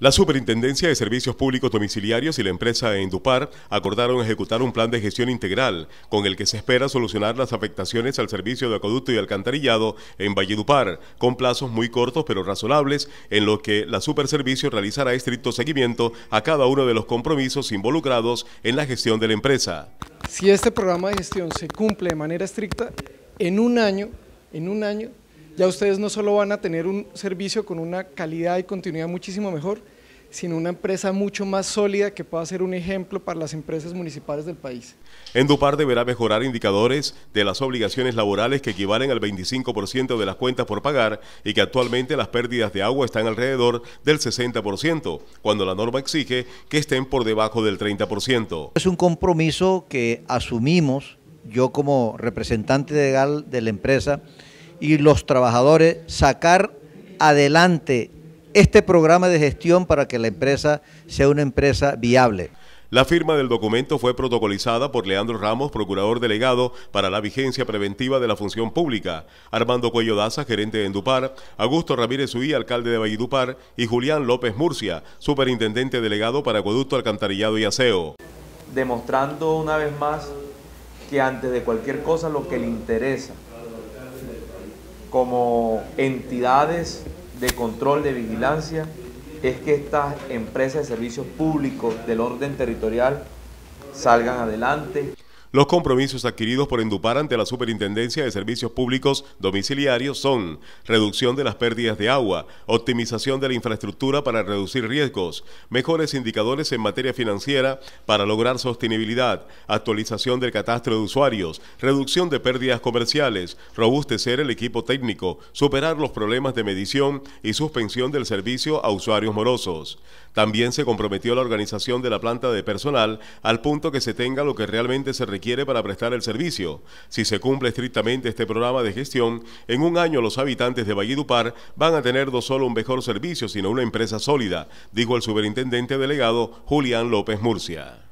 La Superintendencia de Servicios Públicos Domiciliarios y la empresa Endupar acordaron ejecutar un plan de gestión integral con el que se espera solucionar las afectaciones al servicio de acueducto y alcantarillado en Valledupar, con plazos muy cortos pero razonables, en lo que la Superservicio realizará estricto seguimiento a cada uno de los compromisos involucrados en la gestión de la empresa. Si este programa de gestión se cumple de manera estricta, en un año, en un año ya ustedes no solo van a tener un servicio con una calidad y continuidad muchísimo mejor, sino una empresa mucho más sólida que pueda ser un ejemplo para las empresas municipales del país. Endupar deberá mejorar indicadores de las obligaciones laborales que equivalen al 25% de las cuentas por pagar y que actualmente las pérdidas de agua están alrededor del 60%, cuando la norma exige que estén por debajo del 30%. Es un compromiso que asumimos yo como representante legal de la empresa y los trabajadores sacar adelante este programa de gestión para que la empresa sea una empresa viable. La firma del documento fue protocolizada por Leandro Ramos, procurador delegado para la vigencia preventiva de la función pública, Armando Cuello Daza, gerente de Endupar, Augusto Ramírez Uí, alcalde de Valledupar, y Julián López Murcia, superintendente delegado para acueducto, alcantarillado y aseo. Demostrando una vez más que antes de cualquier cosa lo que le interesa como entidades de control, de vigilancia, es que estas empresas de servicios públicos del orden territorial salgan adelante. Los compromisos adquiridos por Endupar ante la Superintendencia de Servicios Públicos Domiciliarios son reducción de las pérdidas de agua, optimización de la infraestructura para reducir riesgos, mejores indicadores en materia financiera para lograr sostenibilidad, actualización del catastro de usuarios, reducción de pérdidas comerciales, robustecer el equipo técnico, superar los problemas de medición y suspensión del servicio a usuarios morosos. También se comprometió la organización de la planta de personal al punto que se tenga lo que realmente se requiere quiere para prestar el servicio. Si se cumple estrictamente este programa de gestión, en un año los habitantes de Valledupar van a tener no solo un mejor servicio, sino una empresa sólida, dijo el superintendente delegado Julián López Murcia.